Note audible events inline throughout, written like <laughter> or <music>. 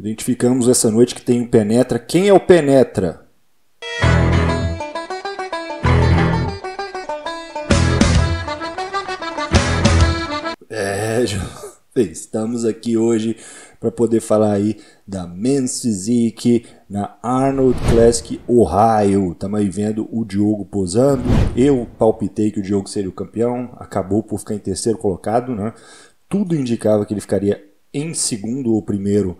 Identificamos essa noite que tem o um Penetra. Quem é o Penetra? É, <laughs> estamos aqui hoje para poder falar aí da Men's Physique na Arnold Classic Ohio. Estamos aí vendo o Diogo posando. Eu palpitei que o Diogo seria o campeão, acabou por ficar em terceiro colocado, né? Tudo indicava que ele ficaria em segundo ou primeiro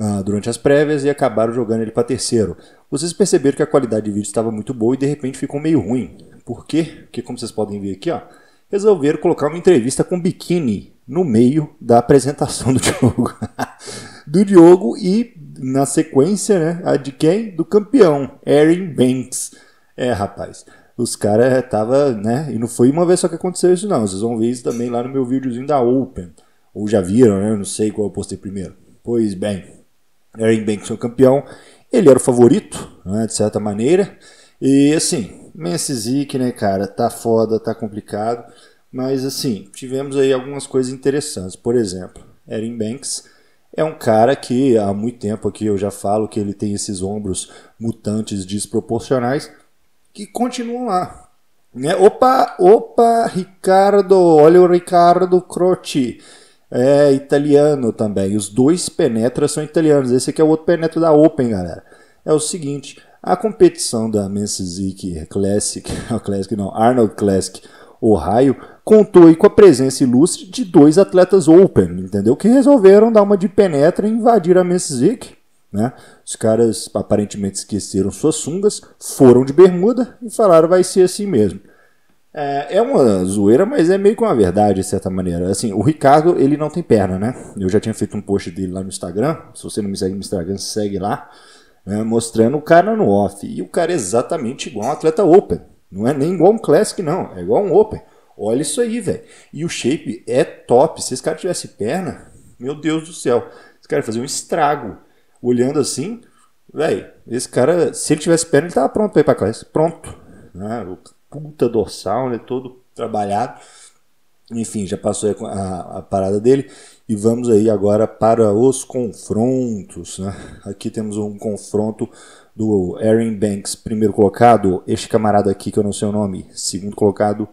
uh, durante as prévias e acabaram jogando ele para terceiro. Vocês perceberam que a qualidade de vídeo estava muito boa e de repente ficou meio ruim. Por quê? Porque, como vocês podem ver aqui, ó, resolveram colocar uma entrevista com biquíni no meio da apresentação do Diogo. <laughs> do Diogo e, na sequência, né, a de quem? Do campeão, Aaron Banks. É, rapaz, os caras tava, né, e não foi uma vez só que aconteceu isso não, vocês vão ver isso também lá no meu videozinho da Open. Ou já viram, né, eu não sei qual eu postei primeiro. Pois bem, Banks foi campeão, ele era o favorito, né, de certa maneira, e assim, Messi Zic, né, cara, tá foda, tá complicado, mas assim, tivemos aí algumas coisas interessantes, por exemplo, Erin Banks é um cara que há muito tempo aqui eu já falo que ele tem esses ombros mutantes desproporcionais que continuam lá, né? Opa, opa, Ricardo, olha o Ricardo Croci é italiano também. Os dois penetras são italianos. Esse aqui é o outro penetra da Open, galera. É o seguinte, a competição da Messizic Classic, <laughs> Classic não, Arnold Classic Ohio, contou com a presença ilustre de dois atletas Open, entendeu? Que resolveram dar uma de penetra e invadir a Messizic. Né? Os caras aparentemente esqueceram suas sungas, foram de bermuda e falaram vai ser assim mesmo. É, é uma zoeira, mas é meio que uma verdade, de certa maneira. Assim, o Ricardo, ele não tem perna, né? Eu já tinha feito um post dele lá no Instagram. Se você não me segue no Instagram, segue lá. Né? Mostrando o cara no off. E o cara é exatamente igual um atleta open. Não é nem igual um classic, não. É igual um open. Olha isso aí, velho. E o shape é top. Se esse cara tivesse perna, meu Deus do céu. Esse cara ia fazer um estrago. Olhando assim, velho, esse cara, se ele tivesse perna, ele tava pronto pra ir pra classe. Pronto. Né? puta dorsal, né? Todo trabalhado. Enfim, já passou a, a, parada dele. E vamos aí agora para os confrontos. Né? Aqui temos um confronto do Aaron Banks, primeiro colocado. Este camarada aqui, que eu não sei o nome, segundo colocado.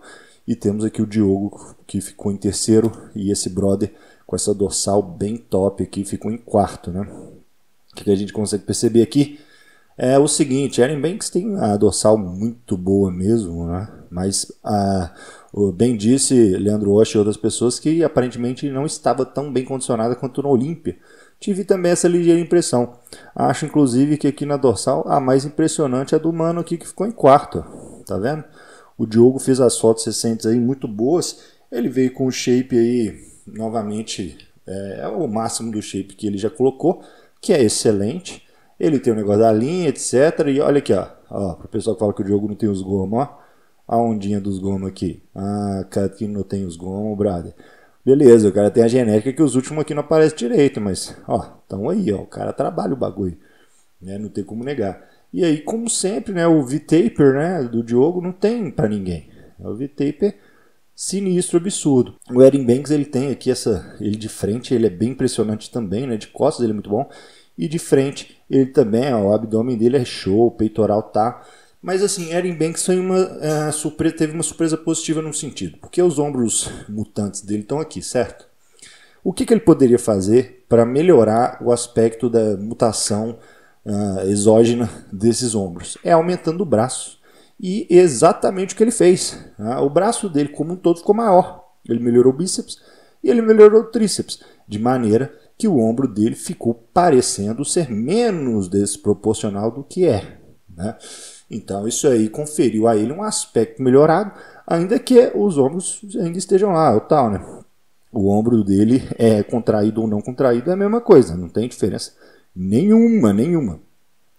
E temos aqui o Diogo, que ficou em terceiro. E esse brother com essa dorsal bem top aqui, ficou em quarto. Né? O que a gente consegue perceber aqui? é o seguinte, Aaron Banks tem a dorsal muito boa mesmo, né? Mas a, ah, o bem disse Leandro Walsh e outras pessoas que aparentemente não estava tão bem condicionada quanto no Olímpia. Tive também essa ligeira impressão. Acho inclusive que aqui na dorsal a mais impressionante é a do mano aqui que ficou em quarto. Tá vendo? O Diogo fez as fotos recentes aí muito boas. Ele veio com o shape aí novamente é, é o máximo do shape que ele já colocou, que é excelente. Ele tem o negócio da linha, etc. E olha aqui, ó. ó pro o pessoal que fala que o Diogo não tem os gomos, ó. A ondinha dos gomos aqui. Ah, cara que não tem os gomos, brother. Beleza, o cara tem a genética que os últimos aqui não aparecem direito, mas, ó, estão aí, ó. O cara trabalha o bagulho. Né? Não tem como negar. E aí, como sempre, né? O V-Taper, né? Do Diogo não tem para ninguém. O V-Taper sinistro, absurdo. O Aaron Banks, ele tem aqui essa... Ele de frente, ele é bem impressionante também, né? De costas ele é muito bom. E de frente, ele também, ó, o abdômen dele é show, o peitoral tá. Mas assim, Aaron Banks foi uma, é, surpresa, teve uma surpresa positiva num sentido, porque os ombros mutantes dele estão aqui, certo? O que, que ele poderia fazer para melhorar o aspecto da mutação uh, exógena desses ombros? É aumentando o braço. E exatamente o que ele fez. Né? O braço dele, como um todo, ficou maior. Ele melhorou o bíceps e ele melhorou o tríceps, de maneira que o ombro dele ficou parecendo ser menos desproporcional do que é. Né? Então isso aí conferiu a ele um aspecto melhorado, ainda que os ombros ainda estejam lá, o tal, né? O ombro dele é contraído ou não contraído é a mesma coisa, não tem diferença nenhuma, nenhuma.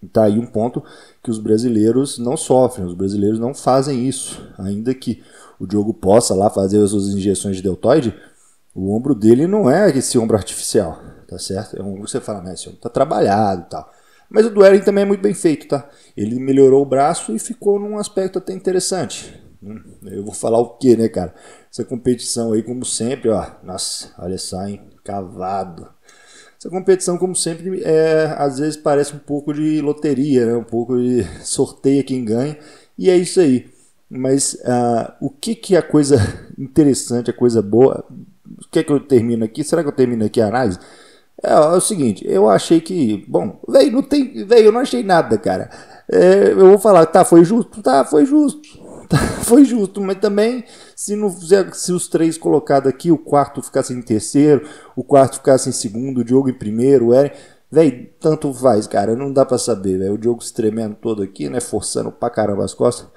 Está aí um ponto que os brasileiros não sofrem, os brasileiros não fazem isso. Ainda que o Diogo possa lá fazer as suas injeções de deltoide, o ombro dele não é esse ombro artificial, tá certo? É um ombro que você fala, né, esse ombro tá trabalhado e tal. Mas o do Eren também é muito bem feito, tá? Ele melhorou o braço e ficou num aspecto até interessante. Né? Eu vou falar o que, né, cara? Essa competição aí, como sempre, ó. Nossa, olha só, hein? Cavado. Essa competição, como sempre, é, às vezes parece um pouco de loteria, né? Um pouco de <laughs> sorteio quem ganha. E é isso aí. Mas uh, o que, que é a coisa <laughs> interessante, a coisa boa o que é que eu termino aqui? Será que eu termino aqui a análise? É, é o seguinte, eu achei que. Bom, velho, não tem. Velho, eu não achei nada, cara. É, eu vou falar, tá, foi justo? Tá, foi justo. <laughs> Tá, foi justo, mas também se, não, se os três colocados aqui, o quarto ficasse em terceiro, o quarto ficasse em segundo, o Diogo em primeiro, o Eren, velho, tanto faz, cara, não dá para saber, velho, o Diogo se tremendo todo aqui, né, forçando pra caramba as costas,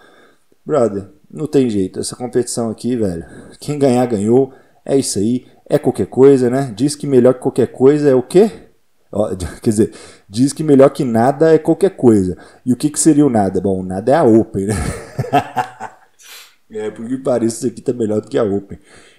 brother, não tem jeito, essa competição aqui, velho, quem ganhar, ganhou, é isso aí, é qualquer coisa, né? Diz que melhor que qualquer coisa é o quê? <laughs> Quer dizer, diz que melhor que nada é qualquer coisa. E o que, que seria o nada? Bom, nada é a Open, né? <laughs> é, porque parece isso aqui tá melhor do que a Open.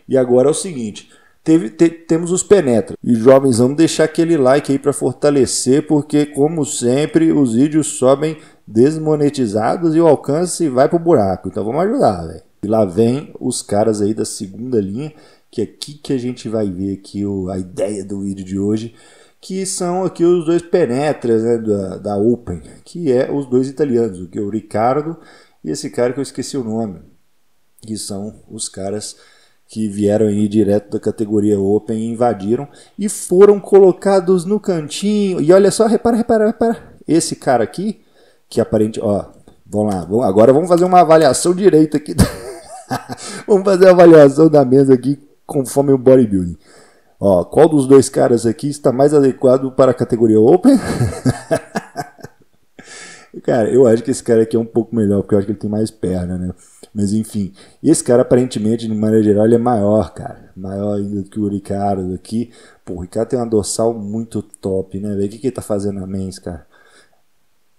E agora é o seguinte: teve, te, temos os Penetra. E jovens, vamos deixar aquele like aí para fortalecer, porque, como sempre, os vídeos sobem desmonetizados e o alcance vai pro buraco. Então vamos ajudar, velho. E lá vem os caras aí da segunda linha que é aqui que a gente vai ver aqui o, a ideia do vídeo de hoje, que são aqui os dois penetras né, da, da Open, que é os dois italianos, o que é o Ricardo e esse cara que eu esqueci o nome, que são os caras que vieram aí direto da categoria Open e invadiram e foram colocados no cantinho. E olha só, repara, repara, repara. Esse cara aqui, que aparente, ó, vamos lá, vamos, agora vamos fazer uma avaliação direita aqui. <laughs> vamos fazer a avaliação da mesa aqui conforme o bodybuilding. Ó, qual dos dois caras aqui está mais adequado para a categoria Open? <laughs> cara, eu acho que esse cara aqui é um pouco melhor, porque eu acho que ele tem mais perna, né? Mas enfim, esse cara aparentemente, de maneira geral, ele é maior, cara. Maior ainda do que o Ricardo aqui. Pô, o Ricardo tem uma dorsal muito top, né, O que, que ele tá fazendo na mens, cara?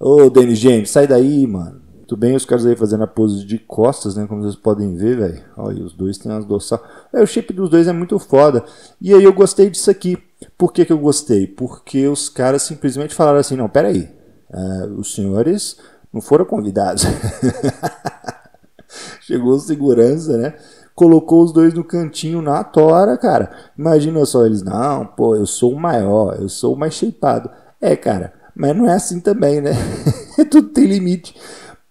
Ô, Danny James, sai daí, mano. Muito bem, os caras aí fazendo a pose de costas, né? Como vocês podem ver, velho. Olha, os dois têm as dorsal. É, o shape dos dois é muito foda. E aí eu gostei disso aqui. Por que, que eu gostei? Porque os caras simplesmente falaram assim, não, peraí. Uh, os senhores não foram convidados. <laughs> Chegou segurança, né? colocou os dois no cantinho na tora, cara. Imagina só eles, não, pô, eu sou o maior, eu sou o mais shapeado. É, cara, mas não é assim também, né? <laughs> Tudo tem limite.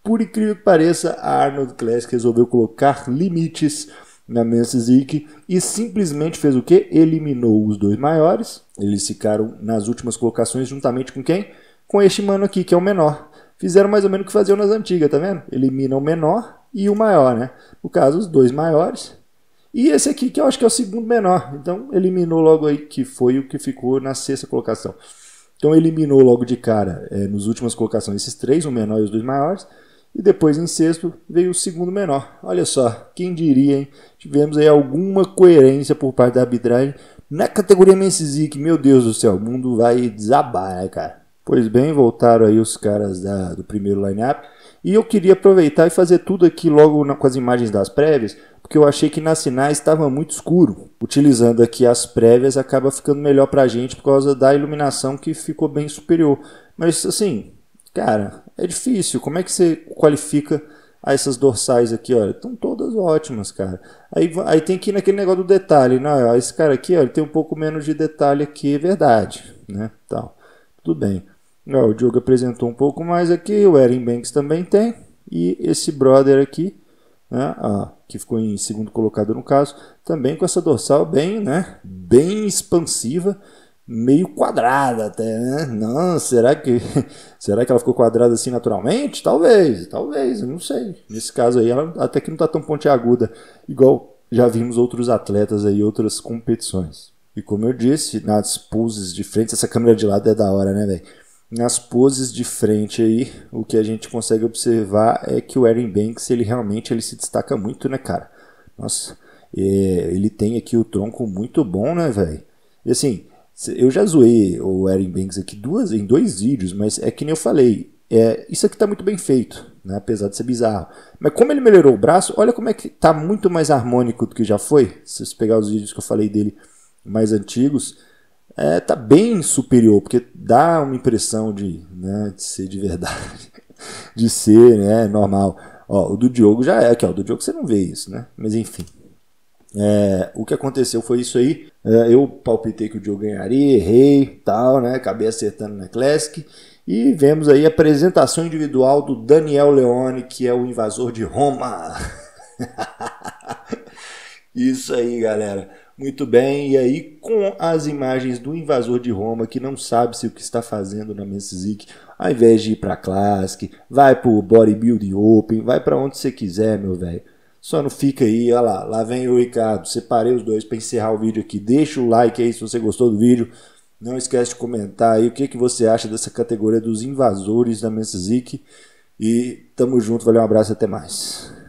Por incrível que pareça, a Arnold Classic resolveu colocar limites na Men's League e simplesmente fez o que? Eliminou os dois maiores. Eles ficaram nas últimas colocações juntamente com quem? Com este mano aqui, que é o menor. Fizeram mais ou menos o que faziam nas antigas, tá vendo? Elimina o menor e o maior, né? No caso, os dois maiores. E esse aqui, que eu acho que é o segundo menor. Então, eliminou logo aí, que foi o que ficou na sexta colocação. Então, eliminou logo de cara, é, nos últimas colocações, esses três, o menor e os dois maiores. E depois, em sexto, veio o segundo menor. Olha só, quem diria, hein? Tivemos aí alguma coerência por parte da arbitragem. Na categoria Men's que meu Deus do céu, o mundo vai desabar, né, cara? Pois bem, voltaram aí os caras da, do primeiro lineup E eu queria aproveitar e fazer tudo aqui logo na, com as imagens das prévias, porque eu achei que nas sinais estava muito escuro. Utilizando aqui as prévias acaba ficando melhor pra gente por causa da iluminação que ficou bem superior. Mas assim, cara, é difícil. Como é que você qualifica essas dorsais aqui, olha, estão todas ótimas, cara. Aí, aí tem que ir naquele negócio do detalhe, não, né? esse cara aqui, olha, tem um pouco menos de detalhe aqui, é verdade, né, tal. Tudo bem. o Diogo apresentou um pouco mais aqui, o Erin Banks também tem, e esse brother aqui, né, ó, que ficou em segundo colocado no caso, também com essa dorsal bem, né, bem expansiva, meio quadrada até, né? Não, será que <laughs> será que ela ficou quadrada assim naturalmente? Talvez, talvez, não sei. Nesse caso aí, ela até que não está tão pontiaguda, igual já vimos outros atletas aí, outras competições. E como eu disse, nas poses de frente, essa câmera de lado é da hora, né, velho? Nas poses de frente aí, o que a gente consegue observar é que o Aaron Banks, ele realmente ele se destaca muito, né, cara? Nossa, é, ele tem aqui o tronco muito bom, né, velho? E assim, eu já zoei o Aaron Banks aqui duas, em dois vídeos, mas é que nem eu falei. É, isso aqui está muito bem feito, né? apesar de ser bizarro. Mas como ele melhorou o braço, olha como é que está muito mais harmônico do que já foi. Se você pegar os vídeos que eu falei dele mais antigos, é, tá bem superior, porque dá uma impressão de, né, de ser de verdade, <laughs> de ser né, normal. Ó, o do Diogo já é, aqui, ó, o do Diogo você não vê isso, né? Mas enfim, é, o que aconteceu foi isso aí. É, eu palpitei que o Diogo ganharia, errei, tal, né? Acabei acertando na Classic. E vemos aí a apresentação individual do Daniel Leone, que é o invasor de Roma. <laughs> Isso aí, galera. Muito bem, e aí com as imagens do invasor de Roma que não sabe se o que está fazendo na Messizic, ao invés de ir para a Classic, vai para o Bodybuilding Open, vai para onde você quiser, meu velho só não fica aí, olha lá, lá vem o Ricardo. Separei os dois para encerrar o vídeo aqui. Deixa o like aí se você gostou do vídeo. Não esquece de comentar aí o que, que você acha dessa categoria dos invasores da mensa Zic. E tamo junto, valeu, um abraço, até mais.